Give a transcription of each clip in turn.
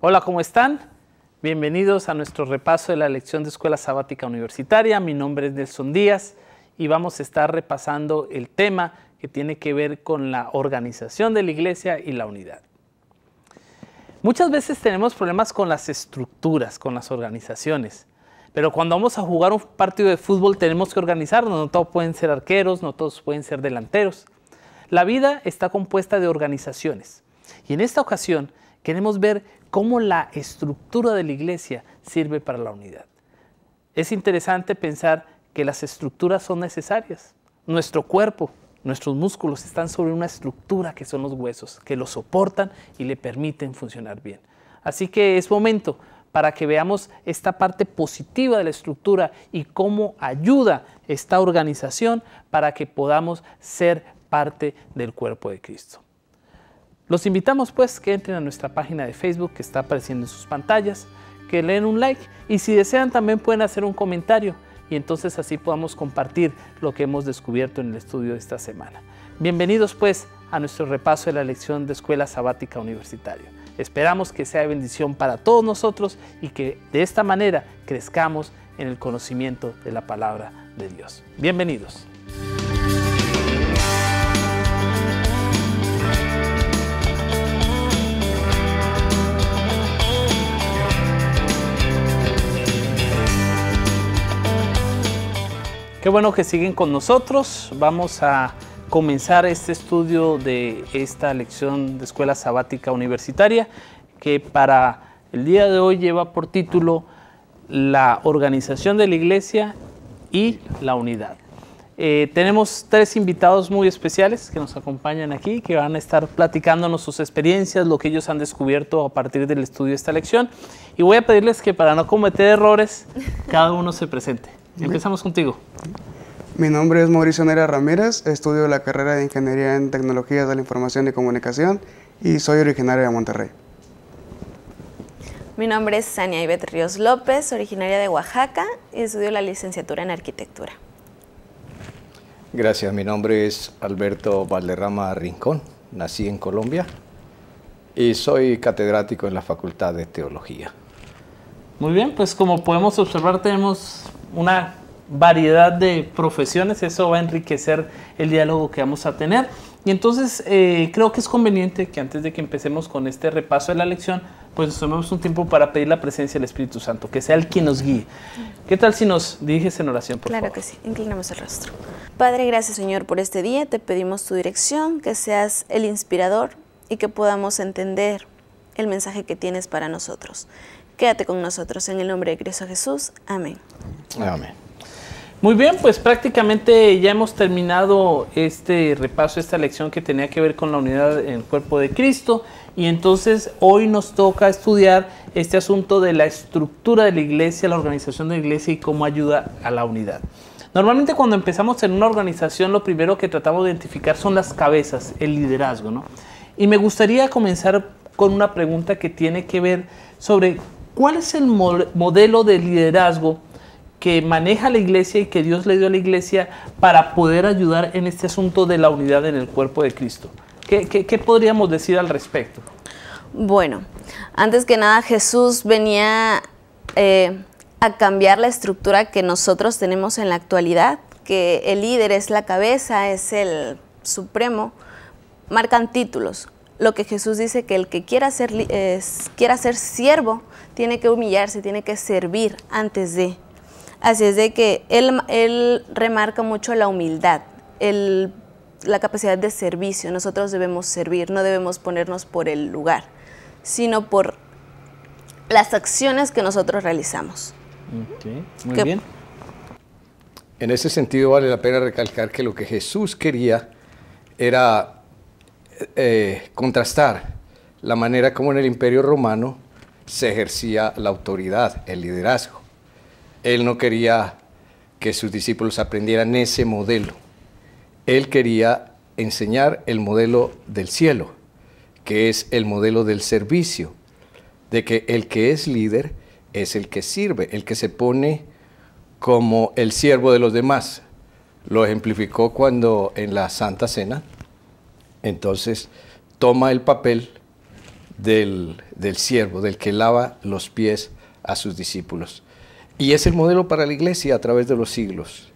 Hola, ¿cómo están? Bienvenidos a nuestro repaso de la lección de Escuela Sabática Universitaria. Mi nombre es Nelson Díaz y vamos a estar repasando el tema que tiene que ver con la organización de la iglesia y la unidad. Muchas veces tenemos problemas con las estructuras, con las organizaciones. Pero cuando vamos a jugar un partido de fútbol tenemos que organizarnos, no todos pueden ser arqueros, no todos pueden ser delanteros. La vida está compuesta de organizaciones. Y en esta ocasión Queremos ver cómo la estructura de la iglesia sirve para la unidad. Es interesante pensar que las estructuras son necesarias. Nuestro cuerpo, nuestros músculos están sobre una estructura que son los huesos, que lo soportan y le permiten funcionar bien. Así que es momento para que veamos esta parte positiva de la estructura y cómo ayuda esta organización para que podamos ser parte del cuerpo de Cristo. Los invitamos pues que entren a nuestra página de Facebook que está apareciendo en sus pantallas, que leen un like y si desean también pueden hacer un comentario y entonces así podamos compartir lo que hemos descubierto en el estudio de esta semana. Bienvenidos pues a nuestro repaso de la lección de Escuela Sabática Universitaria. Esperamos que sea bendición para todos nosotros y que de esta manera crezcamos en el conocimiento de la palabra de Dios. Bienvenidos. Qué bueno que siguen con nosotros. Vamos a comenzar este estudio de esta lección de Escuela Sabática Universitaria que para el día de hoy lleva por título La organización de la iglesia y la unidad. Eh, tenemos tres invitados muy especiales que nos acompañan aquí, que van a estar platicándonos sus experiencias, lo que ellos han descubierto a partir del estudio de esta lección. Y voy a pedirles que para no cometer errores, cada uno se presente. Empezamos contigo. Mi nombre es Mauricio Nera Ramírez, estudio la carrera de Ingeniería en Tecnologías de la Información y Comunicación y soy originaria de Monterrey. Mi nombre es Sania Ivette Ríos López, originaria de Oaxaca y estudio la licenciatura en Arquitectura. Gracias, mi nombre es Alberto Valderrama Rincón, nací en Colombia y soy catedrático en la Facultad de Teología. Muy bien, pues como podemos observar tenemos una variedad de profesiones, eso va a enriquecer el diálogo que vamos a tener. Y entonces eh, creo que es conveniente que antes de que empecemos con este repaso de la lección, pues tomemos un tiempo para pedir la presencia del Espíritu Santo, que sea el quien nos guíe. ¿Qué tal si nos diriges en oración, por claro que sí, inclinamos el rostro. Padre, gracias Señor por este día, te pedimos tu dirección, que seas el inspirador y que podamos entender el mensaje que tienes para nosotros. Quédate con nosotros en el nombre de Cristo Jesús. Amén. Amén. Muy bien, pues prácticamente ya hemos terminado este repaso, esta lección que tenía que ver con la unidad en el cuerpo de Cristo. Y entonces hoy nos toca estudiar este asunto de la estructura de la iglesia, la organización de la iglesia y cómo ayuda a la unidad. Normalmente cuando empezamos en una organización lo primero que tratamos de identificar son las cabezas, el liderazgo, ¿no? Y me gustaría comenzar con una pregunta que tiene que ver sobre ¿Cuál es el modelo de liderazgo que maneja la iglesia y que Dios le dio a la iglesia para poder ayudar en este asunto de la unidad en el cuerpo de Cristo? ¿Qué, podríamos decir al respecto? Bueno, antes que nada Jesús venía eh, a cambiar la estructura que nosotros tenemos en la actualidad, que el líder es la cabeza, es el supremo, marcan títulos, lo que Jesús dice que el que quiera ser, quiera ser siervo tiene que humillarse, tiene que servir antes de. Así es de que él, él remarca mucho la humildad, la capacidad de servicio. Nosotros debemos servir, no debemos ponernos por el lugar, sino por las acciones que nosotros realizamos. muy bien. En ese sentido vale la pena recalcar que lo que Jesús quería era eh, contrastar la manera como en el Imperio Romano se ejercía la autoridad, el liderazgo. Él no quería que sus discípulos aprendieran ese modelo. Él quería enseñar el modelo del cielo, que es el modelo del servicio, de que el que es líder es el que sirve, el que se pone como el siervo de los demás. Lo ejemplificó cuando en la Santa Cena entonces toma el papel del, siervo, del que lava los pies a sus discípulos. Y es el modelo para la iglesia a través de los siglos.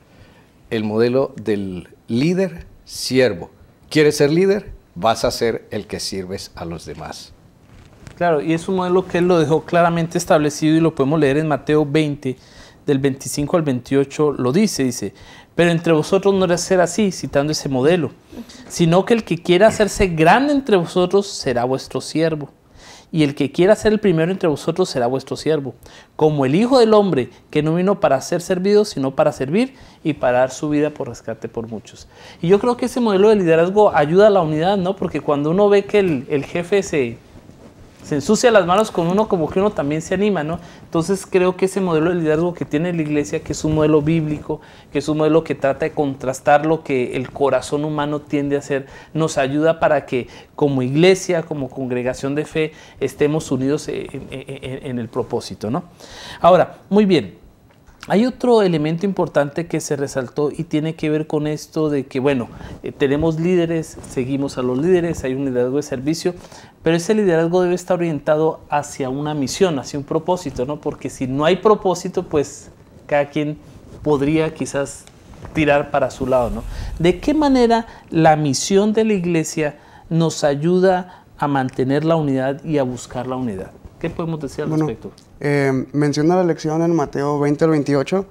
El modelo del líder siervo. ¿Quieres ser líder? Vas a ser el que sirves a los demás. Claro, y es un modelo que él lo dejó claramente establecido y lo podemos leer en Mateo 20, del 25 al 28, lo dice, dice, pero entre vosotros no debe ser así, citando ese modelo, sino que el que quiera hacerse grande entre vosotros será vuestro siervo. Y el que quiera ser el primero entre vosotros será vuestro siervo, como el Hijo del Hombre, que no vino para ser servido, sino para servir y para dar su vida por rescate por muchos. Y yo creo que ese modelo de liderazgo ayuda a la unidad, ¿no? Porque cuando uno ve que el, el jefe se, se ensucia las manos con uno, como que uno también se anima, ¿no? Entonces creo que ese modelo de liderazgo que tiene la iglesia, que es un modelo bíblico, que es un modelo que trata de contrastar lo que el corazón humano tiende a hacer, nos ayuda para que como iglesia, como congregación de fe, estemos unidos en, en el propósito, ¿no? Ahora, muy bien. Hay otro elemento importante que se resaltó y tiene que ver con esto de que, bueno, eh, tenemos líderes, seguimos a los líderes, hay un liderazgo de servicio, pero ese liderazgo debe estar orientado hacia una misión, hacia un propósito, ¿no? Porque si no hay propósito, pues cada quien podría quizás tirar para su lado, ¿no? ¿De qué manera la misión de la iglesia nos ayuda a mantener la unidad y a buscar la unidad? ¿Qué podemos decir al respecto? Eh, menciona la lección en Mateo 20 al 28,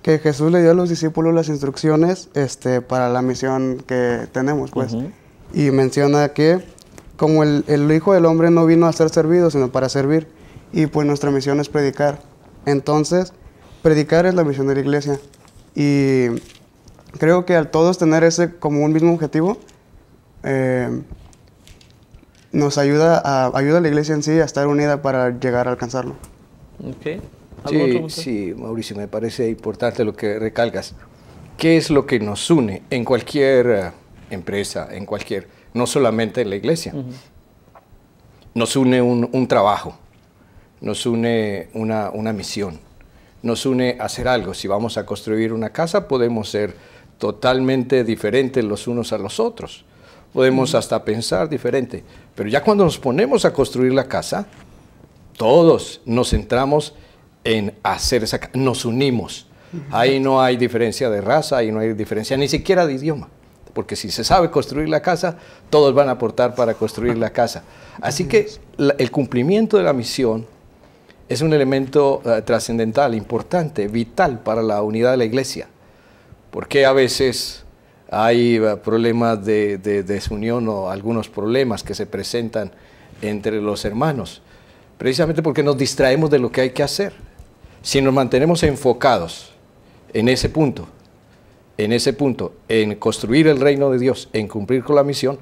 que Jesús le dio a los discípulos las instrucciones este, para la misión que tenemos, pues. Y menciona que como el, Hijo del Hombre no vino a ser servido, sino para servir. Y pues nuestra misión es predicar. Entonces, predicar es la misión de la iglesia. Y creo que al todos tener ese como un mismo objetivo, eh, nos ayuda a, ayuda a la iglesia en sí a estar unida para llegar a alcanzarlo. Sí, Mauricio, me parece importante lo que recalcas. ¿Qué es lo que nos une en cualquier eh, empresa, en cualquier, no solamente en la iglesia? Nos une un, trabajo, nos une una, una misión, nos une hacer algo. Si vamos a construir una casa, podemos ser totalmente diferentes los unos a los otros podemos hasta pensar diferente. Pero ya cuando nos ponemos a construir la casa, todos nos centramos en hacer esa casa, nos unimos. Ahí no hay diferencia de raza, ahí no hay diferencia ni siquiera de idioma, porque si se sabe construir la casa, todos van a aportar para construir la casa. Así que el cumplimiento de la misión es un elemento eh, trascendental, importante, vital para la unidad de la iglesia, porque a veces hay eh, problemas de, desunión o algunos problemas que se presentan entre los hermanos, precisamente porque nos distraemos de lo que hay que hacer. Si nos mantenemos enfocados en ese punto, en ese punto, en construir el reino de Dios, en cumplir con la misión,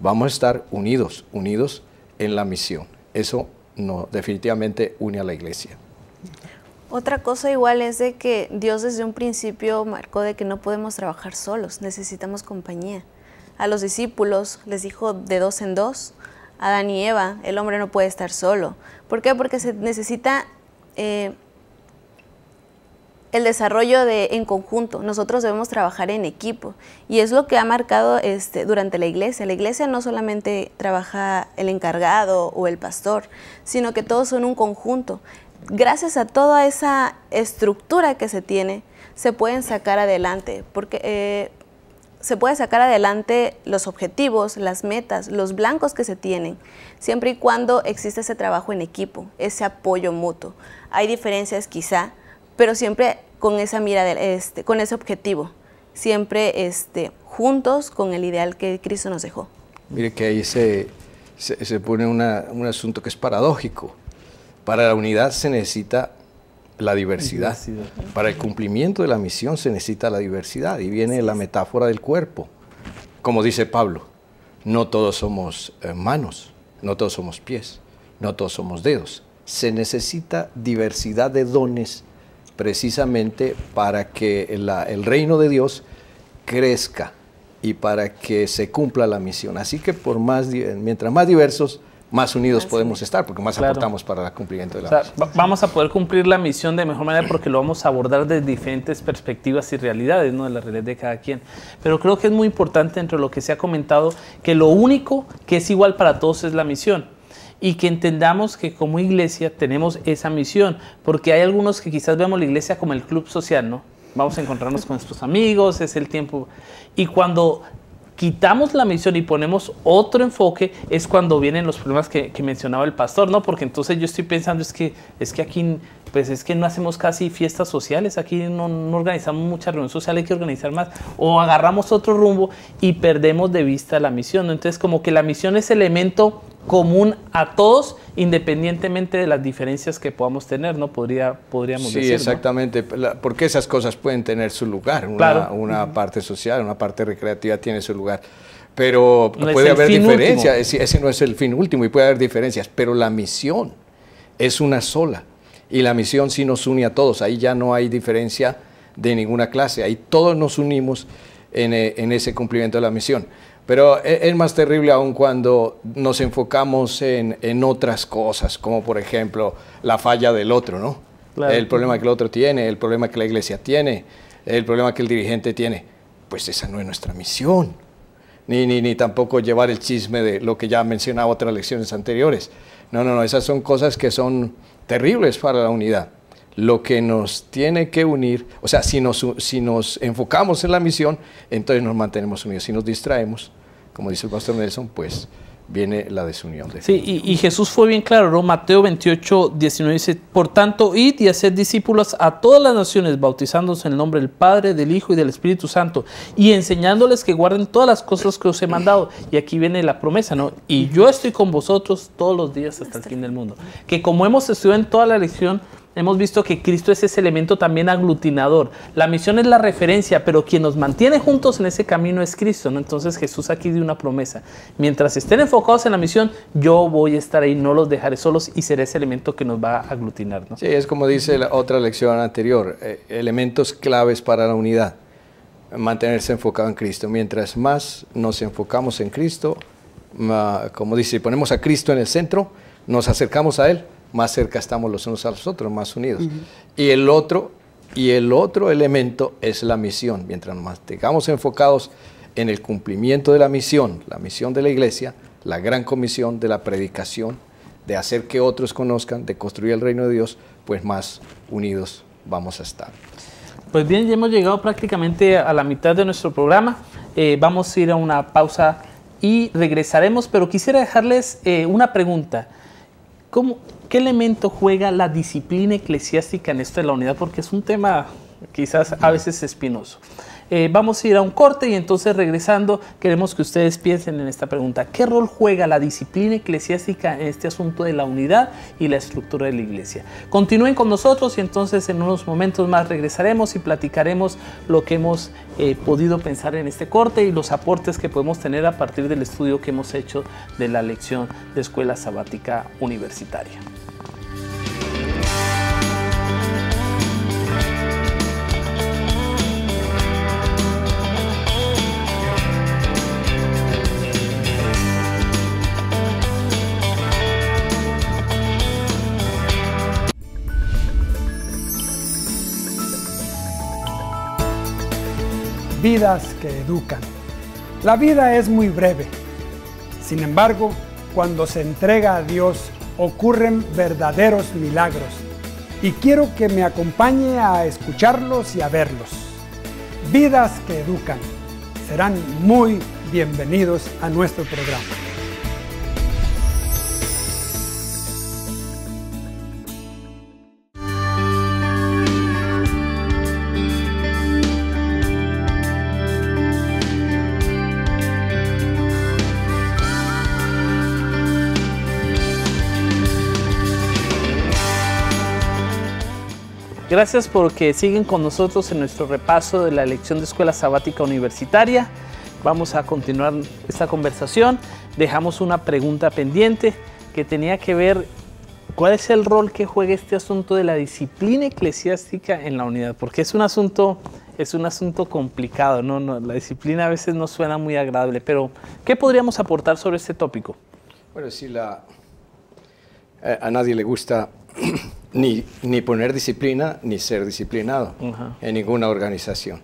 vamos a estar unidos, unidos en la misión. Eso no, definitivamente une a la iglesia. Otra cosa igual es de que Dios desde un principio marcó de que no podemos trabajar solos, necesitamos compañía. A los discípulos les dijo de dos en dos, Adán y Eva, el hombre no puede estar solo. ¿Por qué? Porque se necesita eh, el desarrollo de, en conjunto. Nosotros debemos trabajar en equipo y es lo que ha marcado este, durante la iglesia. La iglesia no solamente trabaja el encargado o el pastor, sino que todos son un conjunto gracias a toda esa estructura que se tiene, se pueden sacar adelante, porque eh, se puede sacar adelante los objetivos, las metas, los blancos que se tienen, siempre y cuando existe ese trabajo en equipo, ese apoyo mutuo. Hay diferencias quizá, pero siempre con esa mira, de, este, con ese objetivo, siempre este, juntos con el ideal que Cristo nos dejó. Mire que ahí se, pone un asunto que es paradójico para la unidad se necesita la diversidad. Para el cumplimiento de la misión se necesita la diversidad. Y viene la metáfora del cuerpo. Como dice Pablo, no todos somos eh, manos, no todos somos pies, no todos somos dedos. Se necesita diversidad de dones precisamente para que el reino de Dios crezca y para que se cumpla la misión. Así que por más, mientras más diversos, más unidos podemos estar, porque más aportamos para el cumplimiento de la misión. Vamos a poder cumplir la misión de mejor manera porque lo vamos a abordar desde diferentes perspectivas y realidades, ¿no? de la realidad de cada quien. Pero creo que es muy importante entre lo que se ha comentado, que lo único que es igual para todos es la misión y que entendamos que como iglesia tenemos esa misión, porque hay algunos que quizás vemos la iglesia como el club social, ¿no? Vamos a encontrarnos con nuestros amigos, es el tiempo. Y cuando quitamos la misión y ponemos otro enfoque, es cuando vienen los problemas que, mencionaba el pastor, ¿no? Porque entonces yo estoy pensando, es que, es que aquí, pues es que no hacemos casi fiestas sociales, aquí no, organizamos mucha reunión social, hay que organizar más, o agarramos otro rumbo y perdemos de vista la misión, ¿no? Entonces como que la misión es elemento común a todos, independientemente de las diferencias que podamos tener, ¿no? Podría, podríamos decir. Sí, exactamente, porque esas cosas pueden tener su lugar. Una, parte social, una parte recreativa tiene su lugar. Pero puede haber diferencias, ese, no es el fin último y puede haber diferencias, pero la misión es una sola y la misión sí nos une a todos, ahí ya no hay diferencia de ninguna clase, ahí todos nos unimos en eh, ese cumplimiento de la misión. Pero e-, es más terrible aún cuando nos enfocamos en, otras cosas, como por ejemplo la falla del otro, ¿no? El problema que el otro tiene, el problema que la iglesia tiene, el problema que el dirigente tiene. Pues esa no es nuestra misión. Ni, ni, ni tampoco llevar el chisme de lo que ya mencionaba otras lecciones anteriores. No, no, no, esas son cosas que son terribles para la unidad lo que nos tiene que unir, o sea, si nos, si nos enfocamos en la misión, entonces nos mantenemos unidos. Si nos distraemos, como dice el pastor Nelson, pues viene la desunión. sí, y, Jesús fue bien claro, ¿no? Mateo 28, 19 dice, por tanto, id y haced discípulos a todas las naciones, bautizándose en el nombre del Padre, del Hijo y del Espíritu Santo, y enseñándoles que guarden todas las cosas que os he mandado. Y aquí viene la promesa, ¿no? Y yo estoy con vosotros todos los días hasta el fin del mundo. Que como hemos estudiado en toda la lección, hemos visto que Cristo es ese elemento también aglutinador. La misión es la referencia, pero quien nos mantiene juntos en ese camino es Cristo. ¿no? Entonces Jesús aquí dio una promesa. Mientras estén enfocados en la misión, yo voy a estar ahí, no los dejaré solos y seré ese elemento que nos va a aglutinar. Sí, es como dice la otra lección anterior, eh, elementos claves para la unidad. Mantenerse enfocado en Cristo. Mientras más nos enfocamos en Cristo, como dice, ponemos a Cristo en el centro, nos acercamos a Él, más cerca estamos los unos a los otros, más unidos. Y el otro y el otro elemento es la misión. Mientras más tengamos enfocados en el cumplimiento de la misión, la misión de la iglesia, la gran comisión de la predicación, de hacer que otros conozcan, de construir el reino de Dios, pues más unidos vamos a estar. Pues bien, ya hemos llegado prácticamente a la mitad de nuestro programa. Eh, vamos a ir a una pausa y regresaremos, pero quisiera dejarles eh, una pregunta. ¿Qué elemento juega la disciplina eclesiástica en esto de la unidad? Porque es un tema quizás a veces espinoso. Eh, vamos a ir a un corte y entonces regresando queremos que ustedes piensen en esta pregunta. ¿Qué rol juega la disciplina eclesiástica en este asunto de la unidad y la estructura de la iglesia? Continúen con nosotros y entonces en unos momentos más regresaremos y platicaremos lo que hemos eh, podido pensar en este corte y los aportes que podemos tener a partir del estudio que hemos hecho de la lección de Escuela Sabática Universitaria. vidas que educan. La vida es muy breve. Sin embargo, cuando se entrega a Dios ocurren verdaderos milagros. Y quiero que me acompañe a escucharlos y a verlos. Vidas que educan. Serán muy bienvenidos a nuestro programa. Gracias porque siguen con nosotros en nuestro repaso de la elección de Escuela Sabática Universitaria. Vamos a continuar esta conversación. Dejamos una pregunta pendiente que tenía que ver cuál es el rol que juega este asunto de la disciplina eclesiástica en la unidad, porque es un asunto es un asunto complicado, no, no la disciplina a veces no suena muy agradable, pero ¿qué podríamos aportar sobre este tópico? Bueno, si la a nadie le gusta ni, ni poner disciplina ni ser disciplinado en ninguna organización.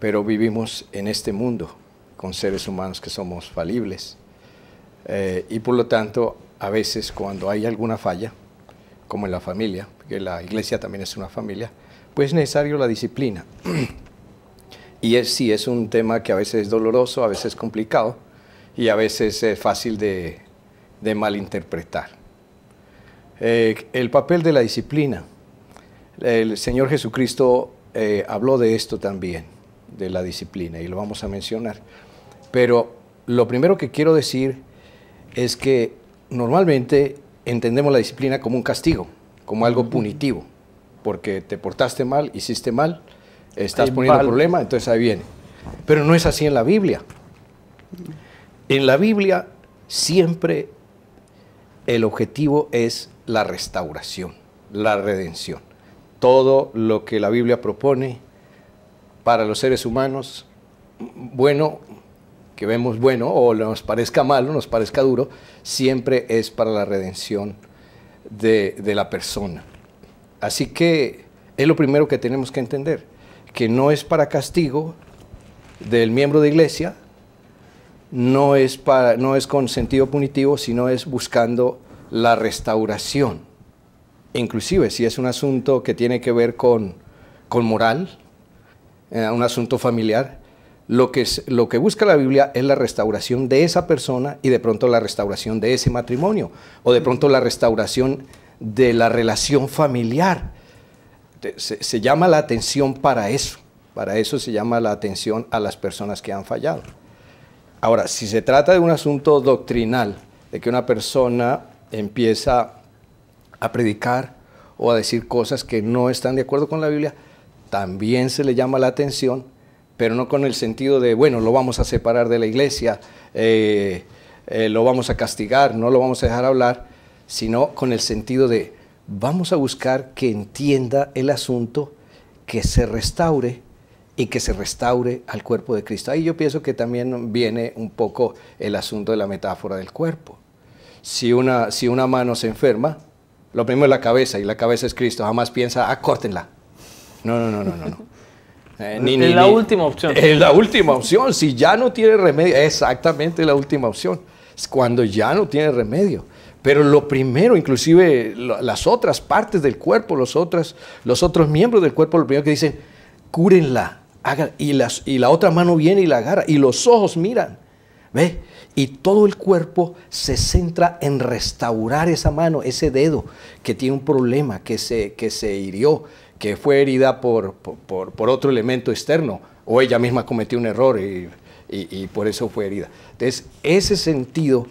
Pero vivimos en este mundo con seres humanos que somos falibles eh, y por lo tanto a veces cuando hay alguna falla, como en la familia, que la iglesia también es una familia, pues es necesario la disciplina. y es, sí, es un tema que a veces es doloroso, a veces es complicado y a veces es fácil de, de malinterpretar. Eh, el papel de la disciplina. El Señor Jesucristo eh, habló de esto también, de la disciplina, y lo vamos a mencionar. Pero lo primero que quiero decir es que normalmente entendemos la disciplina como un castigo, como algo punitivo, porque te portaste mal, hiciste mal, estás poniendo problema, entonces ahí viene. Pero no es así en la Biblia. En la Biblia siempre el objetivo es la restauración, la redención. Todo lo que la Biblia propone para los seres humanos, bueno, que vemos bueno o nos parezca malo, nos parezca duro, siempre es para la redención de, de la persona. Así que es lo primero que tenemos que entender, que no es para castigo del miembro de iglesia, no es, para, no es con sentido punitivo, sino es buscando la restauración. Inclusive si es un asunto que tiene que ver con, con moral, eh, un asunto familiar, lo que, es, lo que busca la Biblia es la restauración de esa persona y de pronto la restauración de ese matrimonio, o de pronto la restauración de la relación familiar. se llama la atención para eso, para eso se llama la atención a las personas que han fallado. Ahora, si se trata de un asunto doctrinal, de que una persona empieza a predicar o a decir cosas que no están de acuerdo con la Biblia, también se le llama la atención, pero no con el sentido de, bueno, lo vamos a separar de la iglesia, eh, eh, lo vamos a castigar, no lo vamos a dejar hablar, sino con el sentido de, vamos a buscar que entienda el asunto, que se restaure y que se restaure al cuerpo de Cristo. Ahí yo pienso que también viene un poco el asunto de la metáfora del cuerpo. Si una, si una mano se enferma, lo primero es la cabeza, y la cabeza es Cristo. Jamás piensa, ah, córtenla. No, no, no, no, no. Eh, ni, la última opción. Es la última opción. Si ya no tiene remedio, exactamente la última opción. Es cuando ya no tiene remedio. Pero lo primero, inclusive las otras partes del cuerpo, los, otras, los otros miembros del cuerpo, lo primero que dicen, cúrenla, y, y la otra mano viene y la agarra, y los ojos miran. ¿Ve? Y todo el cuerpo se centra en restaurar esa mano, ese dedo que tiene un problema, que se, hirió, que fue herida por, otro elemento externo, o ella misma cometió un error y, y, por eso fue herida. Entonces, ese sentido,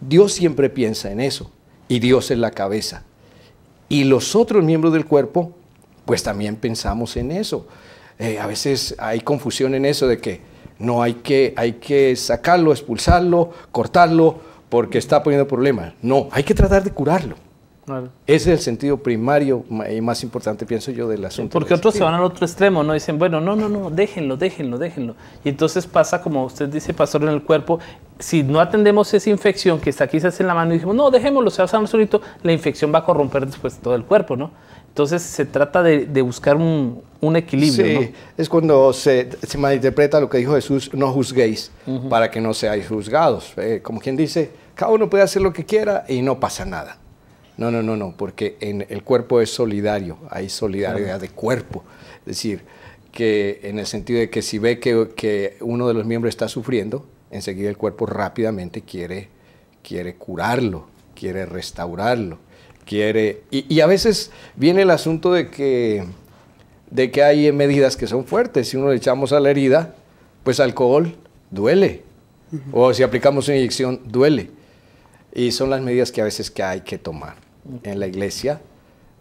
Dios siempre piensa en eso, y Dios es la cabeza. Y los otros miembros del cuerpo, pues también pensamos en eso. Eh, a veces hay confusión en eso de que no hay que, hay que sacarlo, expulsarlo, cortarlo, porque está poniendo problemas. No, hay que tratar de curarlo. Ese es el sentido primario y más importante, pienso yo, del asunto. Porque otros se van al otro extremo, ¿no? Dicen, bueno, no, no, no, déjenlo, déjenlo, déjenlo. Y entonces pasa, como usted dice, pastor, en el cuerpo. Si no atendemos esa infección que está quizás en la mano y dijimos, no, dejémoslo, se va a sanar solito, la infección va a corromper después todo el cuerpo, ¿no? Entonces se trata de, buscar un, equilibrio. Sí, es cuando se, se, malinterpreta lo que dijo Jesús, no juzguéis para que no seáis juzgados. Eh, como quien dice, cada uno puede hacer lo que quiera y no pasa nada. No, no, no, no, porque el cuerpo es solidario, hay solidaridad de cuerpo. Es decir, que en el sentido de que si ve que, uno de los miembros está sufriendo, enseguida el cuerpo rápidamente quiere, quiere curarlo, quiere restaurarlo. Y, a veces viene el asunto de que, de que hay medidas que son fuertes. Si uno le echamos a la herida, pues alcohol duele. O si aplicamos una inyección, duele. Y son las medidas que a veces hay que tomar en la iglesia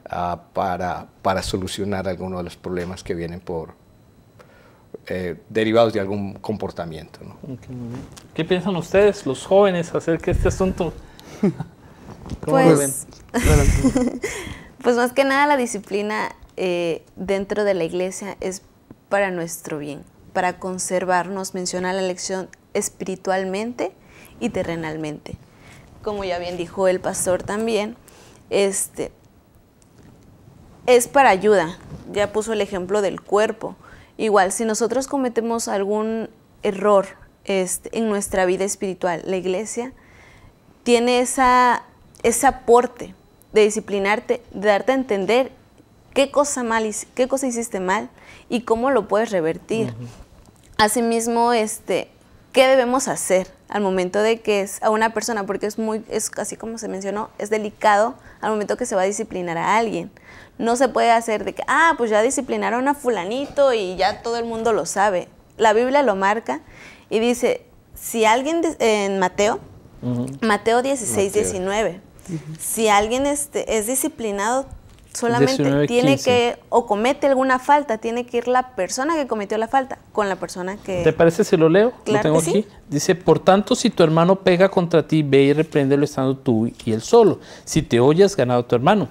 ah, para, solucionar algunos de los problemas que vienen por, eh, derivados de algún comportamiento. ¿Qué piensan ustedes, los jóvenes, acerca de este asunto? pues, pues más que nada la disciplina eh, dentro de la iglesia es para nuestro bien, para conservarnos, menciona la lección espiritualmente y terrenalmente. Como ya bien dijo el pastor también, este, es para ayuda. Ya puso el ejemplo del cuerpo. Igual, si nosotros cometemos algún error este, en nuestra vida espiritual, la iglesia tiene esa ese aporte de disciplinarte, de darte a entender qué cosa mal qué cosa hiciste mal y cómo lo puedes revertir. Asimismo, este, ¿qué debemos hacer al momento de que es a una persona? Porque es muy, es así como se mencionó, es delicado al momento que se va a disciplinar a alguien. No se puede hacer de que, ah, pues ya disciplinaron a fulanito y ya todo el mundo lo sabe. La Biblia lo marca y dice, si alguien, en Mateo, Mateo 16, 19, si alguien este, es disciplinado, solamente tiene que, o comete alguna falta, tiene que ir la persona que cometió la falta con la persona que... ¿Te parece si lo leo? lo tengo aquí. Dice, por tanto, si tu hermano pega contra ti, ve y repréndelo estando tú y él solo. Si te oyes, ganado tu hermano.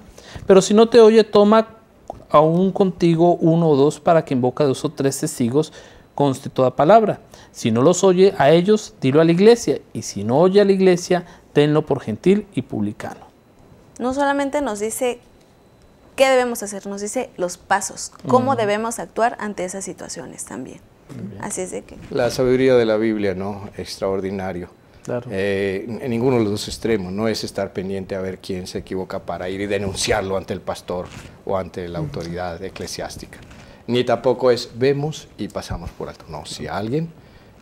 Pero si no te oye, toma aún contigo uno o dos para que en boca de dos o tres testigos conste toda palabra. Si no los oye a ellos, dilo a la iglesia. Y si no oye a la iglesia, tenlo por gentil y publicano. No solamente nos dice qué debemos hacer, nos dice los pasos, cómo debemos actuar ante esas situaciones también. Así es de que... La sabiduría de la Biblia, ¿no? Extraordinario. Claro. Eh, en ninguno de los dos extremos. No es estar pendiente a ver quién se equivoca para ir y denunciarlo ante el pastor o ante la autoridad eclesiástica. Ni tampoco es vemos y pasamos por alto. No, si alguien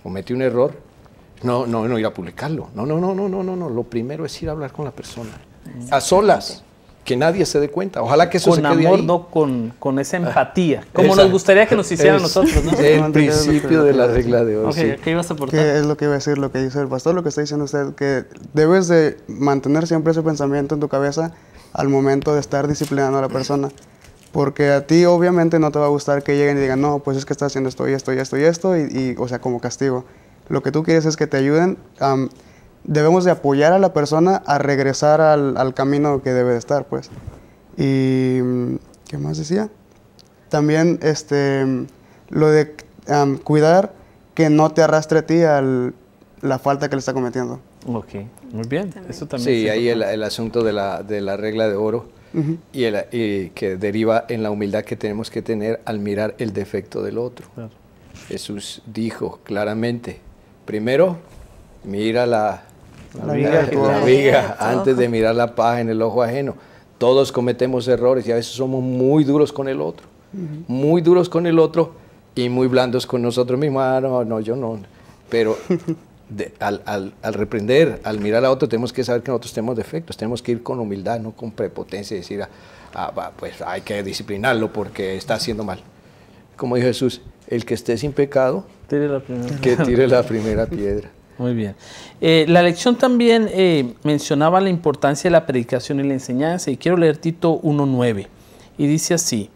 comete un error, no, no, no ir a publicarlo. No, no, no, no, no, no, no. Lo primero es ir a hablar con la persona. A solas. Que nadie se dé cuenta. Ojalá que eso con se quede amor, No, con con esa ah, empatía. Como nos gustaría que nos hicieran nosotros, ¿no? principio de la regla de oro. Okay, ¿Qué ibas a aportar? es lo que iba a decir, lo que dice el pastor, lo que está diciendo usted, que debes de mantener siempre ese pensamiento en tu cabeza al momento de estar disciplinando a la persona. Porque a ti obviamente no te va a gustar que lleguen y digan, no, pues es que está haciendo esto y esto y esto y esto, y, y o sea, como castigo lo que tú quieres es que te ayuden, debemos de apoyar a la persona a regresar al, camino que debe de estar, pues. Y, mm, ¿qué más decía? También, este, lo de cuidar que no te arrastre a ti la falta que le está cometiendo. Ok, muy bien. Eso también sí, ahí el, asunto de la, regla de oro y, el, que deriva en la humildad que tenemos que tener al mirar el defecto del otro. Jesús dijo claramente, primero, mira la, amiga viga, antes de mirar la paja en el ojo ajeno. Todos cometemos errores y a veces somos muy duros con el otro, muy duros con el otro y muy blandos con nosotros mismos. Ah, no, no, yo no. Pero al, reprender, al mirar a otro, tenemos que saber que nosotros tenemos defectos, tenemos que ir con humildad, no con prepotencia decir, ah, ah, pues hay que disciplinarlo porque está haciendo mal. Como dijo Jesús, el que esté sin pecado, la Que tire la primera piedra. Muy bien. Eh, la lección también eh, mencionaba la importancia de la predicación y la enseñanza, y quiero leer Tito 1.9, y dice así,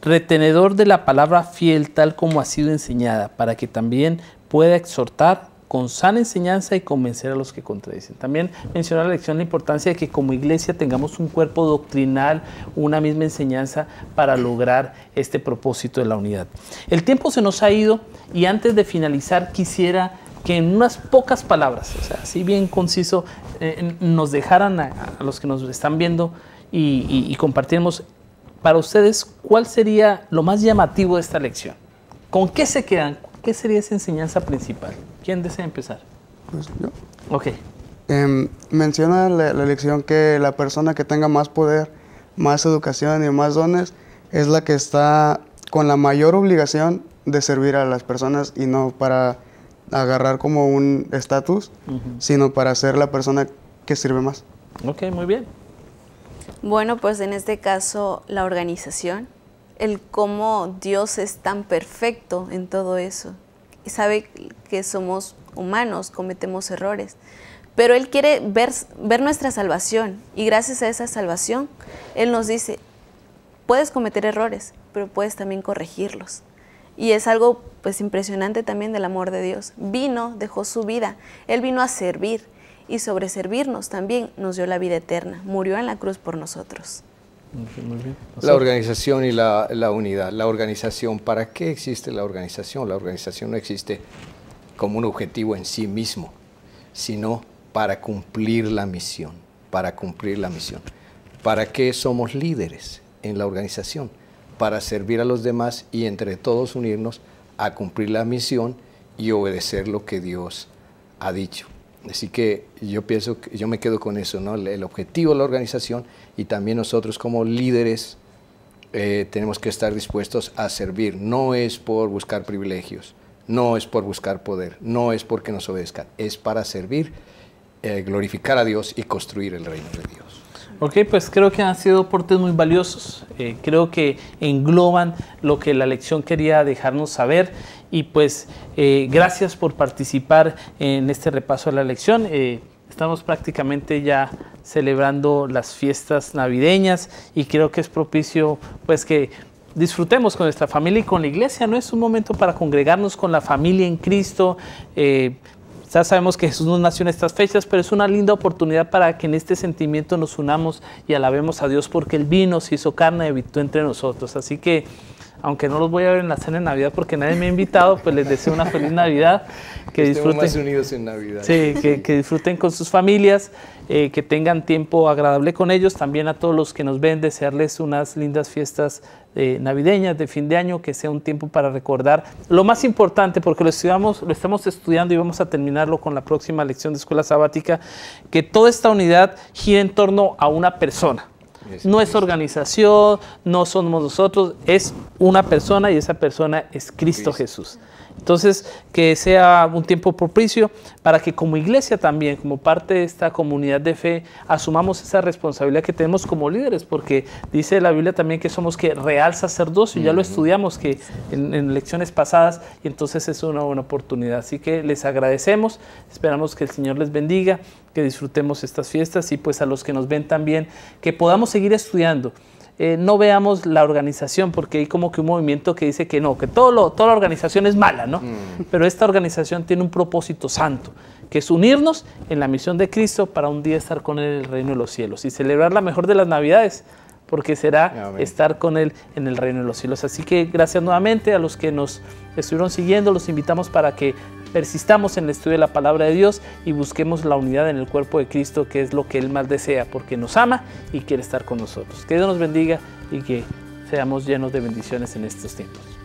retenedor de la palabra fiel tal como ha sido enseñada, para que también pueda exhortar con sana enseñanza y convencer a los que contradicen. También mencionó la lección la importancia de que como iglesia tengamos un cuerpo doctrinal, una misma enseñanza para lograr este propósito de la unidad. El tiempo se nos ha ido y antes de finalizar quisiera que en unas pocas palabras, o sea, así bien conciso, eh, nos dejaran a, los que nos están viendo y, y, para ustedes cuál sería lo más llamativo de esta lección. ¿Con qué se quedan? ¿Qué sería esa enseñanza principal? ¿Quién desea empezar? Pues yo. Ok. Em, menciona la, elección que la persona que tenga más poder, más educación y más dones es la que está con la mayor obligación de servir a las personas y no para agarrar como un estatus, sino para ser la persona que sirve más. Ok, muy bien. Bueno, pues en este caso la organización, el cómo Dios es tan perfecto en todo eso sabe que somos humanos, cometemos errores. Pero Él quiere ver, ver nuestra salvación y gracias a esa salvación Él nos dice, puedes cometer errores, pero puedes también corregirlos. Y es algo pues impresionante también del amor de Dios. Vino, dejó su vida, Él vino a servir y sobre servirnos también nos dio la vida eterna, murió en la cruz por nosotros. La organización y la, la, unidad. La organización, ¿para qué existe la organización? La organización no existe como un objetivo en sí mismo, sino para cumplir la misión, para cumplir la misión. ¿Para qué somos líderes en la organización? Para servir a los demás y entre todos unirnos a cumplir la misión y obedecer lo que Dios ha dicho. Así que yo pienso, que yo me quedo con eso, ¿no? El, objetivo de la organización y también nosotros como líderes eh, tenemos que estar dispuestos a servir. No es por buscar privilegios, no es por buscar poder, no es porque nos obedezcan, es para servir, eh, glorificar a Dios y construir el reino de Dios. Ok, pues creo que han sido aportes muy valiosos, eh, creo que engloban lo que la lección quería dejarnos saber y pues eh, gracias por participar en este repaso de la lección. Eh, estamos prácticamente ya celebrando las fiestas navideñas y creo que es propicio pues que disfrutemos con nuestra familia y con la iglesia, ¿no? Es un momento para congregarnos con la familia en Cristo, eh, ya sabemos que Jesús no nació en estas fechas, pero es una linda oportunidad para que en este sentimiento nos unamos y alabemos a Dios porque Él vino, se hizo carne, y habitó entre nosotros. Así que aunque no los voy a ver en la cena de Navidad porque nadie me ha invitado, pues les deseo una feliz Navidad. Que disfruten. Estemos más unidos en Navidad. Sí, que, disfruten con sus familias, eh, que tengan tiempo agradable con ellos. También a todos los que nos ven, desearles unas lindas fiestas eh, navideñas de fin de año, que sea un tiempo para recordar lo más importante, porque lo, estudiamos, lo estamos estudiando y vamos a terminarlo con la próxima lección de Escuela Sabática, que toda esta unidad gira en torno a una persona. No es organización, no somos nosotros, es una persona y esa persona es Cristo Jesús. Entonces, que sea un tiempo propicio para que como iglesia también, como parte de esta comunidad de fe, asumamos esa responsabilidad que tenemos como líderes, porque dice la Biblia también que somos que real sacerdocio, ya lo estudiamos que en, en lecciones pasadas, y entonces es una buena oportunidad. Así que les agradecemos, esperamos que el Señor les bendiga, que disfrutemos estas fiestas y pues a los que nos ven también, que podamos seguir estudiando. Eh, no veamos la organización, porque hay como que un movimiento que dice que no, que todo lo, toda la organización es mala, ¿no? Mm. Pero esta organización tiene un propósito santo, que es unirnos en la misión de Cristo para un día estar con Él en el reino de los cielos y celebrar la mejor de las Navidades, porque será estar con Él en el reino de los cielos. Así que gracias nuevamente a los que nos estuvieron siguiendo, los invitamos para que persistamos en el estudio de la palabra de Dios y busquemos la unidad en el cuerpo de Cristo, que es lo que Él más desea, porque nos ama y quiere estar con nosotros. Que Dios nos bendiga y que seamos llenos de bendiciones en estos tiempos.